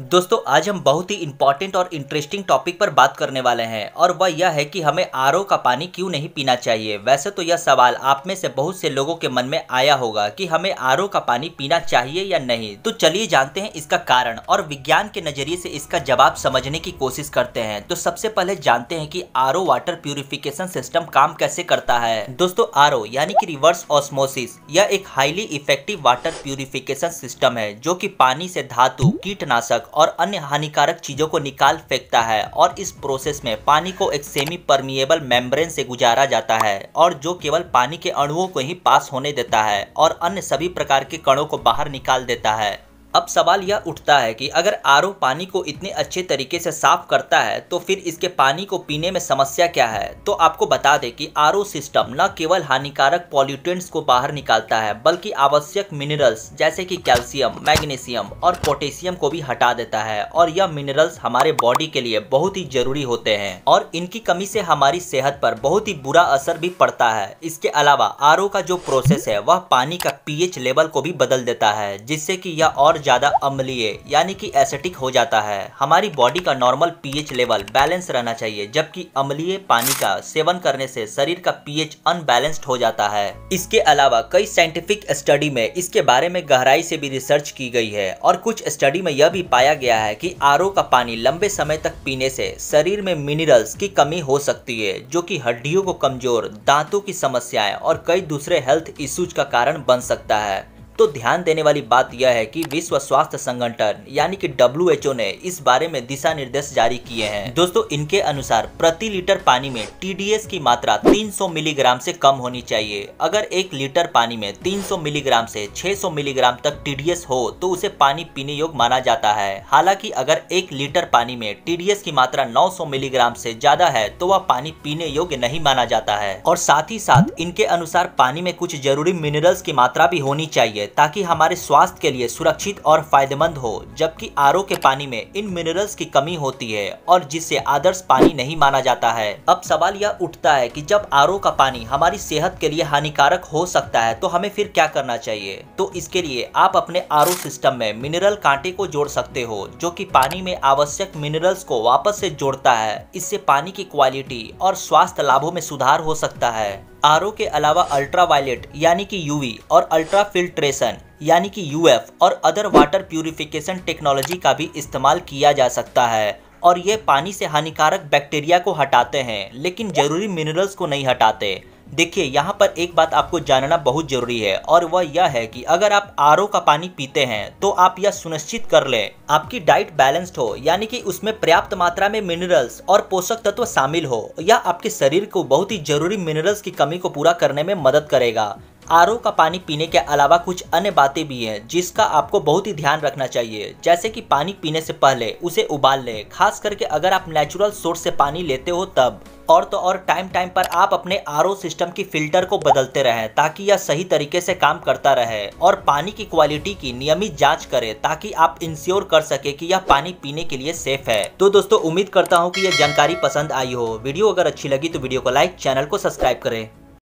दोस्तों आज हम बहुत ही इंपॉर्टेंट और इंटरेस्टिंग टॉपिक पर बात करने वाले हैं और वह यह है कि हमें आर का पानी क्यों नहीं पीना चाहिए वैसे तो यह सवाल आप में से बहुत से लोगों के मन में आया होगा कि हमें आर का पानी पीना चाहिए या नहीं तो चलिए जानते हैं इसका कारण और विज्ञान के नजरिए से इसका जवाब समझने की कोशिश करते हैं तो सबसे पहले जानते हैं की आर वाटर प्यूरिफिकेशन सिस्टम काम कैसे करता है दोस्तों आर यानी की रिवर्स ऑस्मोसिस यह एक highly effective water purification system है जो की पानी से धातु कीटनाशक और अन्य हानिकारक चीज़ों को निकाल फेंकता है और इस प्रोसेस में पानी को एक सेमी परमिएबल मेम्ब्रेन से गुजारा जाता है और जो केवल पानी के अणुओं को ही पास होने देता है और अन्य सभी प्रकार के कणों को बाहर निकाल देता है अब सवाल यह उठता है कि अगर आर पानी को इतने अच्छे तरीके से साफ करता है तो फिर इसके पानी को पीने में समस्या क्या है तो आपको बता दें कि आर सिस्टम न केवल हानिकारक पॉल्यूटेंट्स को बाहर निकालता है बल्कि आवश्यक मिनरल्स जैसे कि कैल्शियम मैग्नीशियम और पोटेशियम को भी हटा देता है और यह मिनरल्स हमारे बॉडी के लिए बहुत ही जरूरी होते हैं और इनकी कमी से हमारी सेहत पर बहुत ही बुरा असर भी पड़ता है इसके अलावा आर का जो प्रोसेस है वह पानी का पीएच लेवल को भी बदल देता है जिससे की यह और ज़्यादा अम्लीय यानी कि एसेटिक हो जाता है हमारी बॉडी का नॉर्मल पीएच लेवल बैलेंस रहना चाहिए जबकि अम्लीय पानी का सेवन करने से शरीर का पीएच अनबैलेंस्ड हो जाता है इसके अलावा कई साइंटिफिक स्टडी में इसके बारे में गहराई से भी रिसर्च की गई है और कुछ स्टडी में यह भी पाया गया है कि आर का पानी लंबे समय तक पीने से शरीर में मिनरल्स की कमी हो सकती है जो कि हड्डियों को कमजोर दांतों की समस्याएं और कई दूसरे हेल्थ इश्यूज का कारण बन सकता है तो ध्यान देने वाली बात यह है कि विश्व स्वास्थ्य संगठन यानी कि डब्ल्यू ने इस बारे में दिशा निर्देश जारी किए हैं दोस्तों इनके अनुसार प्रति लीटर पानी में टी की मात्रा 300 मिलीग्राम से कम होनी चाहिए अगर एक लीटर पानी में 300 मिलीग्राम से 600 मिलीग्राम तक टी हो तो उसे पानी पीने योग्य माना जाता है हालाँकि अगर एक लीटर पानी में टी की मात्रा नौ मिलीग्राम से ज्यादा है तो वह पानी पीने योग्य नहीं माना जाता है और साथ ही साथ इनके अनुसार पानी में कुछ जरूरी मिनरल्स की मात्रा भी होनी चाहिए ताकि हमारे स्वास्थ्य के लिए सुरक्षित और फायदेमंद हो जबकि आर के पानी में इन मिनरल्स की कमी होती है और जिसे आदर्श पानी नहीं माना जाता है अब सवाल यह उठता है कि जब आर का पानी हमारी सेहत के लिए हानिकारक हो सकता है तो हमें फिर क्या करना चाहिए तो इसके लिए आप अपने आर सिस्टम में मिनरल कांटे को जोड़ सकते हो जो की पानी में आवश्यक मिनरल्स को वापस ऐसी जोड़ता है इससे पानी की क्वालिटी और स्वास्थ्य लाभों में सुधार हो सकता है आर के अलावा अल्ट्रावायलेट यानी कि यूवी और अल्ट्रा फिल्ट्रेशन यानी कि यूएफ और अदर वाटर प्यूरिफिकेशन टेक्नोलॉजी का भी इस्तेमाल किया जा सकता है और ये पानी से हानिकारक बैक्टीरिया को हटाते हैं लेकिन ज़रूरी मिनरल्स को नहीं हटाते देखिए यहाँ पर एक बात आपको जानना बहुत ज़रूरी है और वह यह है कि अगर आप आर का पानी पीते हैं तो आप यह सुनिश्चित कर लें आपकी डाइट बैलेंस्ड हो यानी कि उसमें पर्याप्त मात्रा में मिनरल्स और पोषक तत्व शामिल हो यह आपके शरीर को बहुत ही जरूरी मिनरल्स की कमी को पूरा करने में मदद करेगा आर का पानी पीने के अलावा कुछ अन्य बातें भी हैं जिसका आपको बहुत ही ध्यान रखना चाहिए जैसे कि पानी पीने से पहले उसे उबाल लें खास करके अगर आप नेचुरल सोर्स से पानी लेते हो तब और तो और टाइम टाइम पर आप अपने आर सिस्टम की फिल्टर को बदलते रहें ताकि यह सही तरीके से काम करता रहे और पानी की क्वालिटी की नियमित जांच करें ताकि आप इंश्योर कर सके कि यह पानी पीने के लिए सेफ है तो दोस्तों उम्मीद करता हूँ कि यह जानकारी पसंद आई हो वीडियो अगर अच्छी लगी तो वीडियो को लाइक चैनल को सब्सक्राइब करें